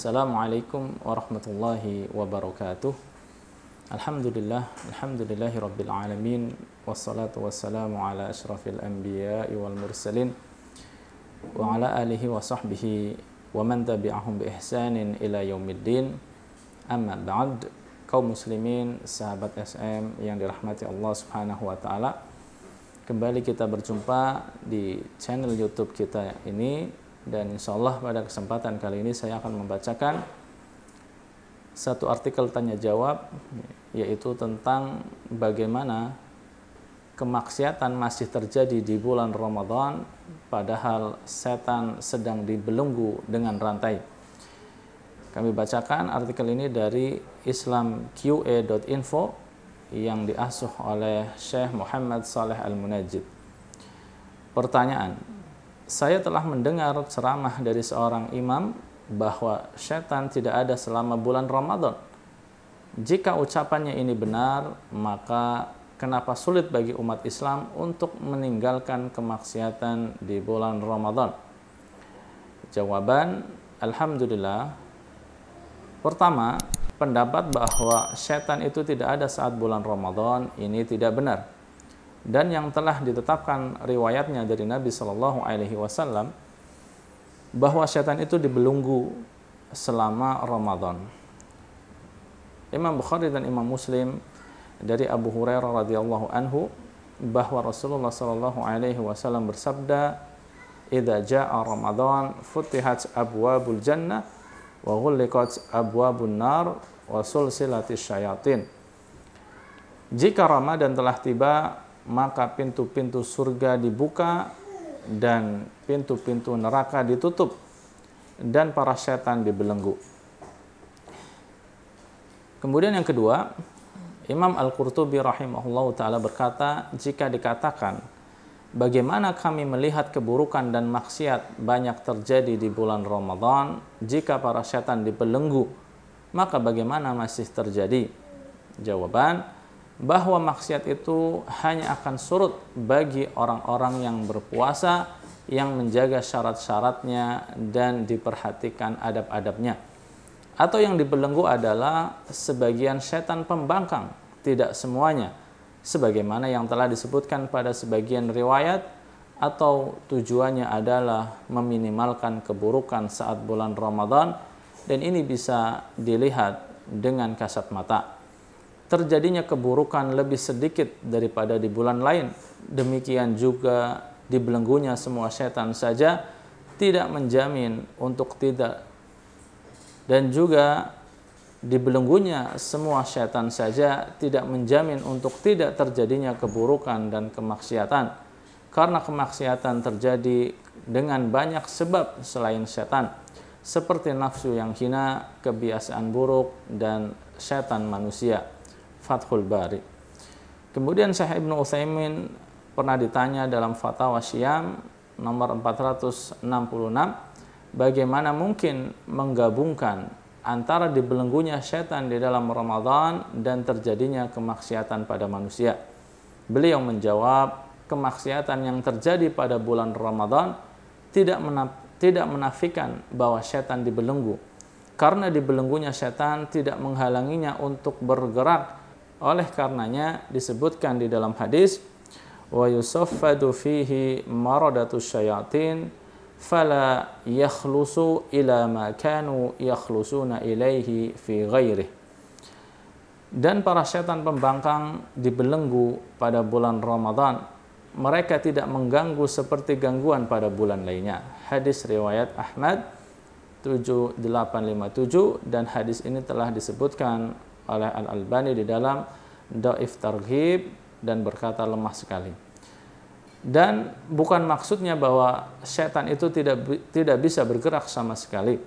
Assalamualaikum warahmatullahi wabarakatuh Alhamdulillah Alhamdulillahi rabbil alamin Wassalatu wassalamu ala ashrafil anbiya wal mursalin Wa ala alihi wa sahbihi Wa man tabi'ahum bi ihsanin ila yaumiddin Amma ba'd Kaum muslimin, sahabat SM yang dirahmati Allah subhanahu wa ta'ala Kembali kita berjumpa di channel Youtube kita ini dan insya Allah pada kesempatan kali ini saya akan membacakan satu artikel tanya jawab yaitu tentang bagaimana kemaksiatan masih terjadi di bulan Ramadan padahal setan sedang dibelenggu dengan rantai. Kami bacakan artikel ini dari islamqa.info yang diasuh oleh Syekh Muhammad Saleh al Munajjid. Pertanyaan, saya telah mendengar ceramah dari seorang imam bahwa setan tidak ada selama bulan Ramadan. Jika ucapannya ini benar, maka kenapa sulit bagi umat Islam untuk meninggalkan kemaksiatan di bulan Ramadan? Jawaban, Alhamdulillah. Pertama, pendapat bahwa setan itu tidak ada saat bulan Ramadan ini tidak benar dan yang telah ditetapkan riwayatnya dari Nabi Shallallahu Alaihi Wasallam bahwa setan itu dibelunggu selama Ramadan. Imam Bukhari dan Imam Muslim dari Abu Hurairah radhiyallahu anhu bahwa Rasulullah Shallallahu Alaihi Wasallam bersabda, "Ida jaa Ramadan, futihat abwabul jannah wa ghulliqat abwabun nar wa sulsilatis syayatin." Jika Ramadan telah tiba, maka pintu-pintu surga dibuka dan pintu-pintu neraka ditutup dan para setan dibelenggu. Kemudian yang kedua, Imam Al-Qurtubi rahimahullah ta'ala berkata, jika dikatakan, bagaimana kami melihat keburukan dan maksiat banyak terjadi di bulan Ramadan, jika para setan dibelenggu, maka bagaimana masih terjadi? Jawaban, bahwa maksiat itu hanya akan surut bagi orang-orang yang berpuasa yang menjaga syarat-syaratnya dan diperhatikan adab-adabnya. Atau yang dibelenggu adalah sebagian setan pembangkang, tidak semuanya. Sebagaimana yang telah disebutkan pada sebagian riwayat atau tujuannya adalah meminimalkan keburukan saat bulan Ramadan dan ini bisa dilihat dengan kasat mata terjadinya keburukan lebih sedikit daripada di bulan lain. Demikian juga dibelenggunya semua setan saja tidak menjamin untuk tidak dan juga dibelenggunya semua setan saja tidak menjamin untuk tidak terjadinya keburukan dan kemaksiatan karena kemaksiatan terjadi dengan banyak sebab selain setan seperti nafsu yang hina, kebiasaan buruk dan setan manusia. Fathul Bari. Kemudian Syekh Ibnu Utsaimin pernah ditanya dalam Fatwa Syam nomor 466 bagaimana mungkin menggabungkan antara dibelenggunya setan di dalam Ramadan dan terjadinya kemaksiatan pada manusia. Beliau menjawab, kemaksiatan yang terjadi pada bulan Ramadan tidak tidak menafikan bahwa setan dibelenggu karena dibelenggunya setan tidak menghalanginya untuk bergerak oleh karenanya disebutkan di dalam hadis wa yusaffadu fihi maradatu syayatin fala yakhlusu ila ma kanu yakhlusuna ilaihi fi ghairi dan para setan pembangkang dibelenggu pada bulan Ramadan mereka tidak mengganggu seperti gangguan pada bulan lainnya hadis riwayat Ahmad 7857 dan hadis ini telah disebutkan oleh Al-Albani di dalam Da'if Targhib dan berkata lemah sekali. Dan bukan maksudnya bahwa setan itu tidak tidak bisa bergerak sama sekali.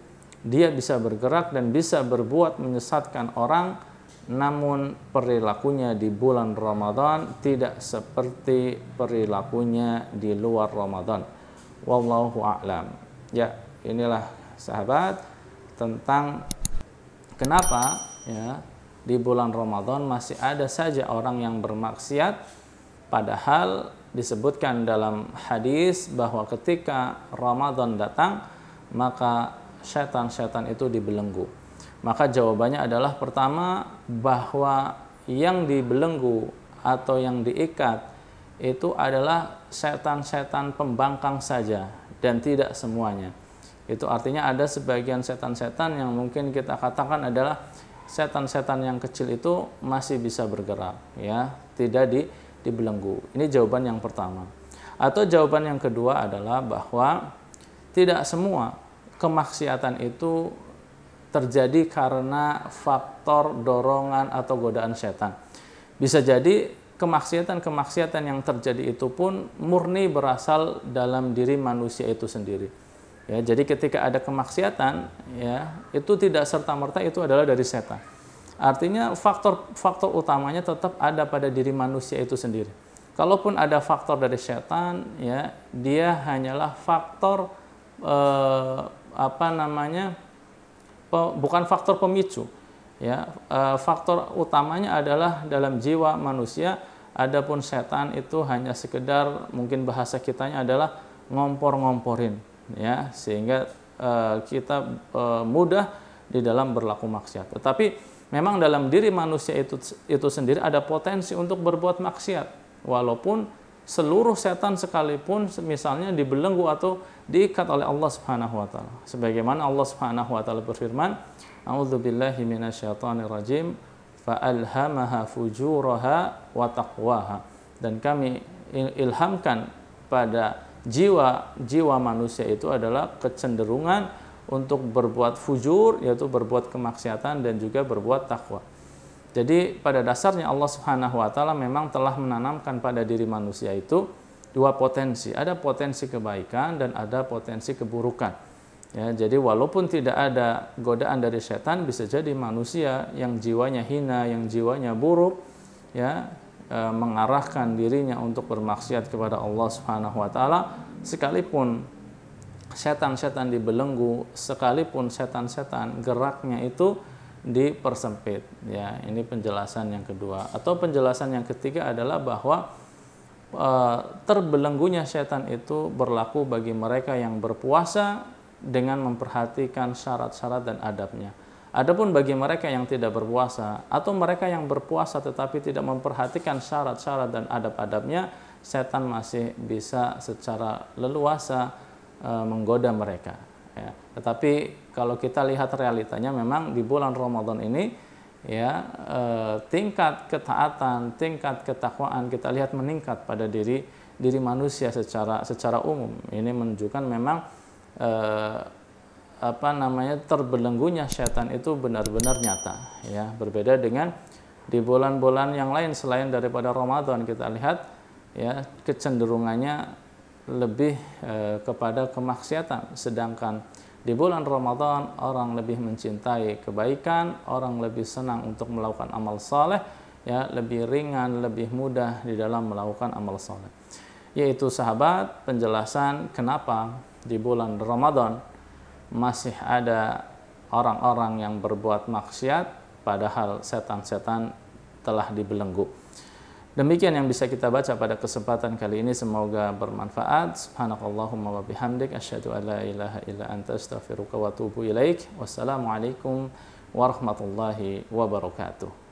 Dia bisa bergerak dan bisa berbuat menyesatkan orang namun perilakunya di bulan Ramadan tidak seperti perilakunya di luar Ramadan. Wallahu a'lam. Ya, inilah sahabat tentang kenapa ya di bulan Ramadan masih ada saja orang yang bermaksiat padahal disebutkan dalam hadis bahwa ketika Ramadan datang maka setan-setan itu dibelenggu. Maka jawabannya adalah pertama bahwa yang dibelenggu atau yang diikat itu adalah setan-setan pembangkang saja dan tidak semuanya. Itu artinya ada sebagian setan-setan yang mungkin kita katakan adalah setan-setan yang kecil itu masih bisa bergerak ya tidak di dibelenggu ini jawaban yang pertama atau jawaban yang kedua adalah bahwa tidak semua kemaksiatan itu terjadi karena faktor dorongan atau godaan setan bisa jadi kemaksiatan-kemaksiatan yang terjadi itu pun murni berasal dalam diri manusia itu sendiri Ya, jadi ketika ada kemaksiatan, ya, itu tidak serta-merta itu adalah dari setan. Artinya faktor faktor utamanya tetap ada pada diri manusia itu sendiri. Kalaupun ada faktor dari setan, ya, dia hanyalah faktor eh, apa namanya? Pe, bukan faktor pemicu. Ya, eh, faktor utamanya adalah dalam jiwa manusia. Adapun setan itu hanya sekedar mungkin bahasa kitanya adalah ngompor-ngomporin ya sehingga uh, kita uh, mudah di dalam berlaku maksiat. Tetapi memang dalam diri manusia itu itu sendiri ada potensi untuk berbuat maksiat walaupun seluruh setan sekalipun misalnya dibelenggu atau diikat oleh Allah Subhanahu wa taala. Sebagaimana Allah Subhanahu wa taala berfirman, "A'udzubillahi minasyaitonirrajim fa'alhamaha fujuraha wa taqwaha." Dan kami ilhamkan pada jiwa jiwa manusia itu adalah kecenderungan untuk berbuat fujur yaitu berbuat kemaksiatan dan juga berbuat takwa. Jadi pada dasarnya Allah Subhanahu wa taala memang telah menanamkan pada diri manusia itu dua potensi, ada potensi kebaikan dan ada potensi keburukan. Ya, jadi walaupun tidak ada godaan dari setan bisa jadi manusia yang jiwanya hina, yang jiwanya buruk ya e, mengarahkan dirinya untuk bermaksiat kepada Allah Subhanahu wa taala sekalipun setan-setan dibelenggu, sekalipun setan-setan geraknya itu dipersempit ya. Ini penjelasan yang kedua. Atau penjelasan yang ketiga adalah bahwa e, terbelenggunya setan itu berlaku bagi mereka yang berpuasa dengan memperhatikan syarat-syarat dan adabnya Adapun bagi mereka yang tidak berpuasa atau mereka yang berpuasa tetapi tidak memperhatikan syarat-syarat dan adab-adabnya, setan masih bisa secara leluasa e, menggoda mereka. Ya. Tetapi kalau kita lihat realitanya memang di bulan Ramadan ini ya e, tingkat ketaatan, tingkat ketakwaan kita lihat meningkat pada diri diri manusia secara secara umum. Ini menunjukkan memang e, apa namanya terbelenggunya setan itu benar-benar nyata ya berbeda dengan di bulan-bulan yang lain selain daripada Ramadan kita lihat ya kecenderungannya lebih eh, kepada kemaksiatan sedangkan di bulan Ramadan orang lebih mencintai kebaikan orang lebih senang untuk melakukan amal saleh ya lebih ringan lebih mudah di dalam melakukan amal saleh yaitu sahabat penjelasan kenapa di bulan Ramadan masih ada orang-orang yang berbuat maksiat padahal setan-setan telah dibelenggu. Demikian yang bisa kita baca pada kesempatan kali ini semoga bermanfaat. Subhanakallahumma wa bihamdik asyhadu an la ilaha illa anta astaghfiruka wa atubu ilaik. Wassalamualaikum warahmatullahi wabarakatuh.